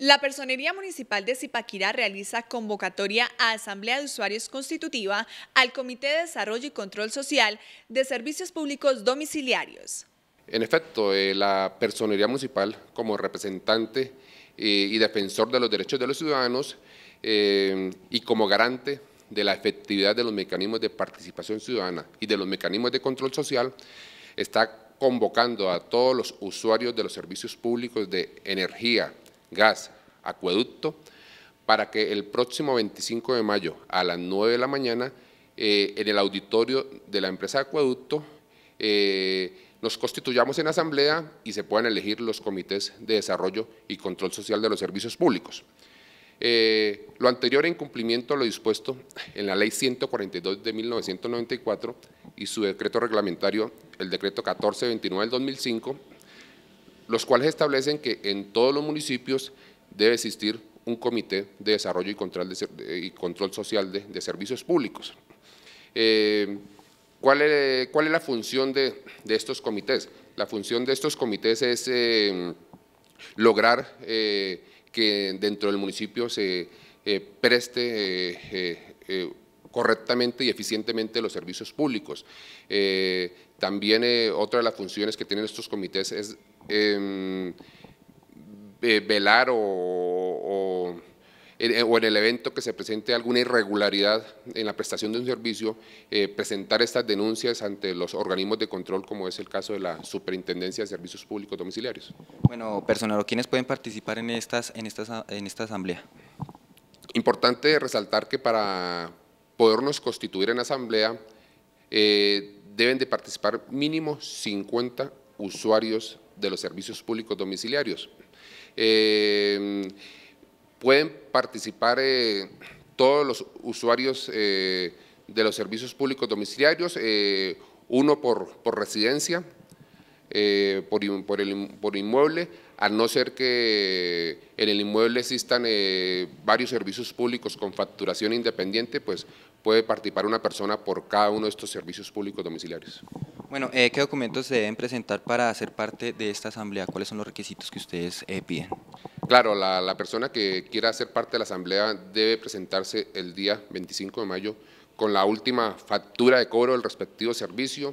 La Personería Municipal de Zipaquirá realiza convocatoria a Asamblea de Usuarios Constitutiva al Comité de Desarrollo y Control Social de Servicios Públicos Domiciliarios. En efecto, eh, la Personería Municipal, como representante eh, y defensor de los derechos de los ciudadanos eh, y como garante de la efectividad de los mecanismos de participación ciudadana y de los mecanismos de control social, está convocando a todos los usuarios de los servicios públicos de energía, gas, acueducto, para que el próximo 25 de mayo a las 9 de la mañana eh, en el auditorio de la empresa de acueducto eh, nos constituyamos en asamblea y se puedan elegir los comités de desarrollo y control social de los servicios públicos. Eh, lo anterior en cumplimiento a lo dispuesto en la Ley 142 de 1994 y su decreto reglamentario, el decreto 1429 del 2005, los cuales establecen que en todos los municipios debe existir un comité de desarrollo y control, y control social de, servicios públicos. Eh, ¿cuál, es, eh, ¿cuál, es, la función de, estos comités? La función de estos comités es eh, lograr que dentro del municipio se preste correctamente y eficientemente los servicios públicos. también otra de las funciones que tienen estos comités es Em, velar o, en el evento que se presente alguna irregularidad en la prestación de un servicio, eh, presentar estas denuncias ante los organismos de control, como es el caso de la Superintendencia de Servicios Públicos Domiciliarios. Bueno, personal, ¿quiénes pueden participar en, estas, en, estas, en esta asamblea? Importante resaltar que para podernos constituir en asamblea, eh, deben de participar mínimo 50 usuarios de los servicios públicos domiciliarios. Eh, pueden participar eh, todos los usuarios eh, de los servicios públicos domiciliarios, uno por, residencia, por, por inmueble, al no ser que en el inmueble existan eh, varios servicios públicos con facturación independiente, pues puede participar una persona por cada uno de estos servicios públicos domiciliarios. Bueno, eh, ¿qué documentos se deben presentar para hacer parte de esta asamblea? ¿Cuáles son los requisitos que ustedes eh, piden? Claro, la, persona que quiera hacer parte de la asamblea debe presentarse el día 25 de mayo con la última factura de cobro del respectivo servicio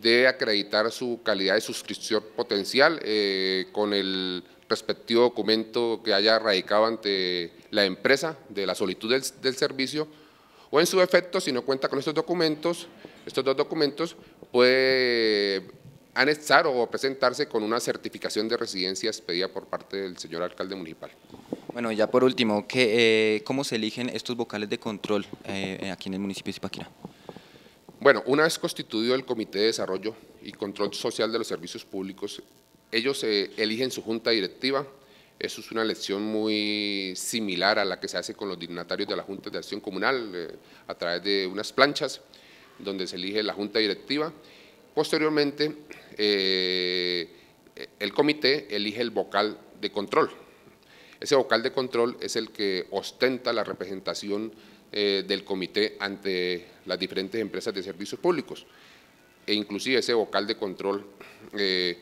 de acreditar su calidad de suscripción potencial eh, con el respectivo documento que haya radicado ante la empresa de la solicitud del, servicio o en su efecto, si no cuenta con estos documentos, estos dos documentos, puede anexar o presentarse con una certificación de residencia expedida por parte del señor alcalde municipal. Bueno, ya por último, que eh, ¿cómo se eligen estos vocales de control eh, aquí en el municipio de Zipaquirá? Bueno, una vez constituido el Comité de Desarrollo y Control Social de los Servicios Públicos, ellos eh, eligen su junta directiva, eso es una elección muy similar a la que se hace con los dignatarios de la Junta de Acción Comunal eh, a través de unas planchas donde se elige la Junta Directiva. Posteriormente, eh, el comité elige el vocal de control. Ese vocal de control es el que ostenta la representación eh, del comité ante las diferentes empresas de servicios públicos. E inclusive ese vocal de control eh,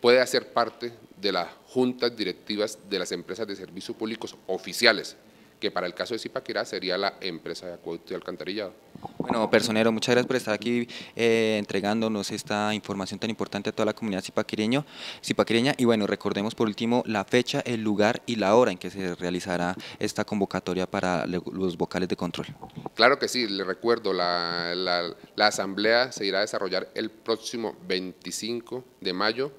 puede hacer parte de las juntas directivas de las empresas de servicios públicos oficiales, que para el caso de Zipaquirá sería la empresa de acueducto y alcantarillado. Bueno, personero, muchas gracias por estar aquí eh, entregándonos esta información tan importante a toda la comunidad zipaquireño, zipaquireña. Y bueno, recordemos por último la fecha, el lugar y la hora en que se realizará esta convocatoria para los vocales de control. Claro que sí, le recuerdo, la, asamblea se irá a desarrollar el próximo 25 de mayo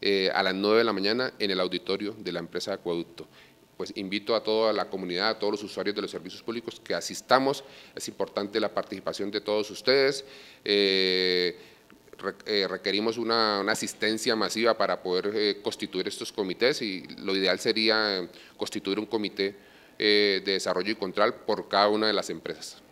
eh, a las 9 de la mañana en el auditorio de la empresa de acueducto pues invito a toda la comunidad, a todos los usuarios de los servicios públicos que asistamos. Es importante la participación de todos ustedes. Eh, eh, requerimos una, asistencia masiva para poder eh, constituir estos comités y lo ideal sería constituir un comité de desarrollo y control por cada una de las empresas.